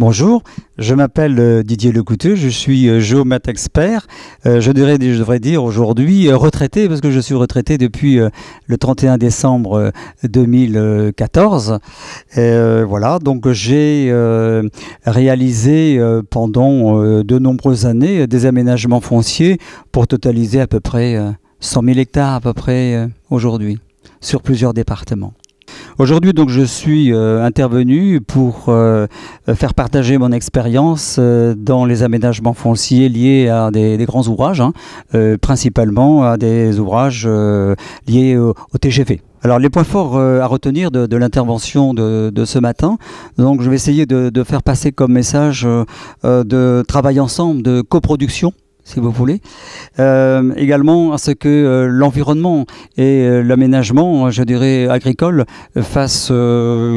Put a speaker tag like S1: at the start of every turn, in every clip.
S1: Bonjour, je m'appelle euh, Didier Lecouteux, je suis euh, géomate expert. Euh, je, dirais, je devrais dire aujourd'hui retraité, parce que je suis retraité depuis le 31 décembre 2014. voilà, donc j'ai réalisé pendant de nombreuses années des aménagements fonciers pour totaliser à peu près 100 000 hectares à peu près aujourd'hui, sur plusieurs départements. Aujourd'hui, donc, je suis euh, intervenu pour euh, euh, faire partager mon expérience dans les aménagements fonciers liés à des, grands ouvrages, hein, principalement à des ouvrages liés au, TGV. Alors les points forts à retenir de, l'intervention de, ce matin, donc je vais essayer de, faire passer comme message de travail ensemble, de coproduction si vous voulez. Euh, également à ce que euh, l'environnement et euh, l'aménagement, je dirais, agricole, fassent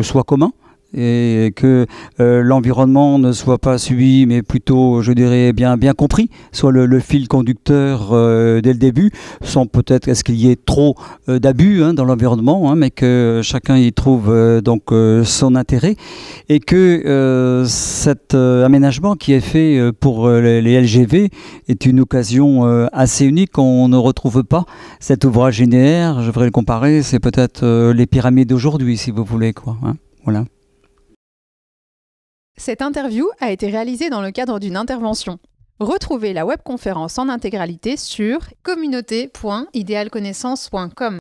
S1: soit commun, et que euh, l'environnement ne soit pas subi, mais plutôt, je dirais, bien, bien compris, soit le, fil conducteur euh, dès le début, sans peut-être est-ce qu'il y ait trop euh, d'abus hein, dans l'environnement, hein, mais que chacun y trouve donc son intérêt, et que cet aménagement qui est fait pour les, LGV est une occasion assez unique. On ne retrouve pas cet ouvrage linéaire. Je voudrais le comparer, c'est peut-être les pyramides d'aujourd'hui, si vous voulez, quoi. Hein. voilà.
S2: Cette interview a été réalisée dans le cadre d'une intervention. Retrouvez la webconférence en intégralité sur communauté.idéalconnaissance.com.